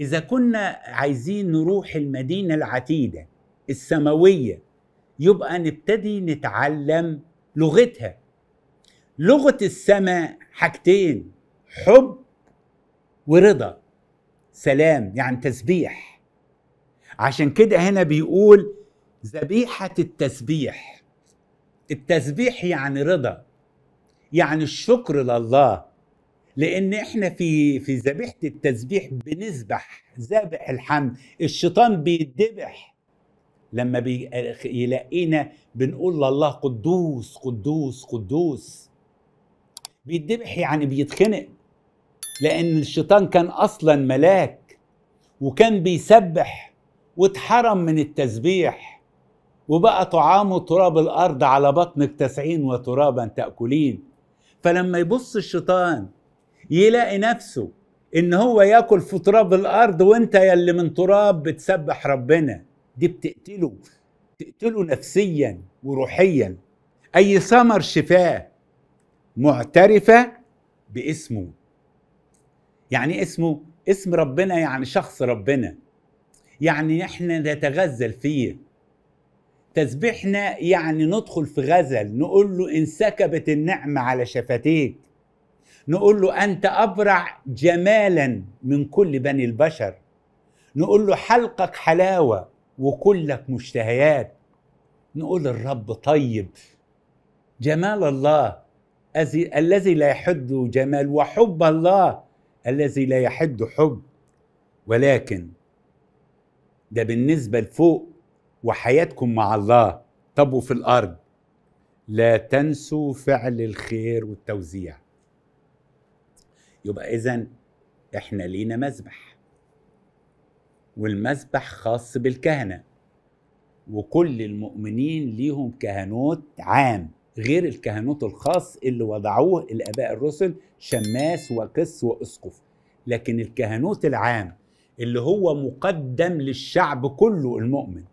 إذا كنا عايزين نروح المدينة العتيدة السماوية يبقى نبتدي نتعلم لغتها لغة السماء حاجتين حب ورضا سلام يعني تسبيح عشان كده هنا بيقول ذبيحة التسبيح التسبيح يعني رضا يعني الشكر لله لان احنا في في ذبيحه التسبيح بنذبح ذبح الحمد الشيطان بيدبح لما يلاقينا بنقول لله قدوس قدوس قدوس بيدبح يعني بيتخنق لان الشيطان كان اصلا ملاك وكان بيسبح واتحرم من التسبيح وبقى طعامه تراب الارض على بطنك تسعين وترابا تاكلين فلما يبص الشيطان يلاقي نفسه ان هو ياكل في تراب الارض وانت يلي من تراب بتسبح ربنا دي بتقتله تقتله نفسيا وروحيا اي ثمر شفاه معترفه باسمه يعني اسمه اسم ربنا يعني شخص ربنا يعني احنا نتغزل فيه تسبيحنا يعني ندخل في غزل نقول له ان سكبت النعمه على شفتيك نقول له أنت أبرع جمالا من كل بني البشر نقول له حلقك حلاوة وكلك مشتهيات نقول الرب طيب جمال الله الذي لا يحد جمال وحب الله الذي لا يحد حب ولكن ده بالنسبة لفوق وحياتكم مع الله طب وفي الأرض لا تنسوا فعل الخير والتوزيع يبقى اذا احنا لينا مذبح والمذبح خاص بالكهنه وكل المؤمنين ليهم كهنوت عام غير الكهنوت الخاص اللي وضعوه الاباء الرسل شماس وقس واسقف لكن الكهنوت العام اللي هو مقدم للشعب كله المؤمن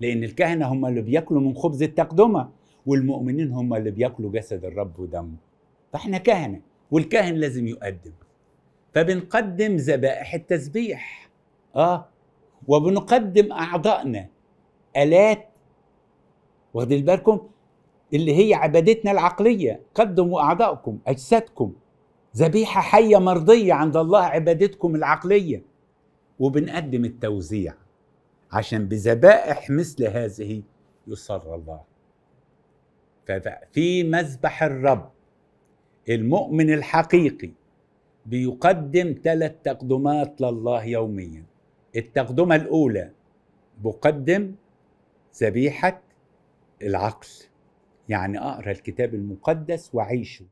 لان الكهنه هم اللي بياكلوا من خبز التقدمه والمؤمنين هم اللي بياكلوا جسد الرب ودمه فاحنا كهنه والكاهن لازم يقدم فبنقدم ذبائح التسبيح اه وبنقدم اعضائنا الات واخدين بالكم اللي هي عبادتنا العقليه قدموا اعضائكم اجسادكم ذبيحه حيه مرضيه عند الله عبادتكم العقليه وبنقدم التوزيع عشان بذبائح مثل هذه يسر الله ففي مذبح الرب المؤمن الحقيقي بيقدم ثلاث تقدمات لله يوميا التقدمة الأولى بقدم ذبيحة العقل يعني أقرأ الكتاب المقدس وعيشه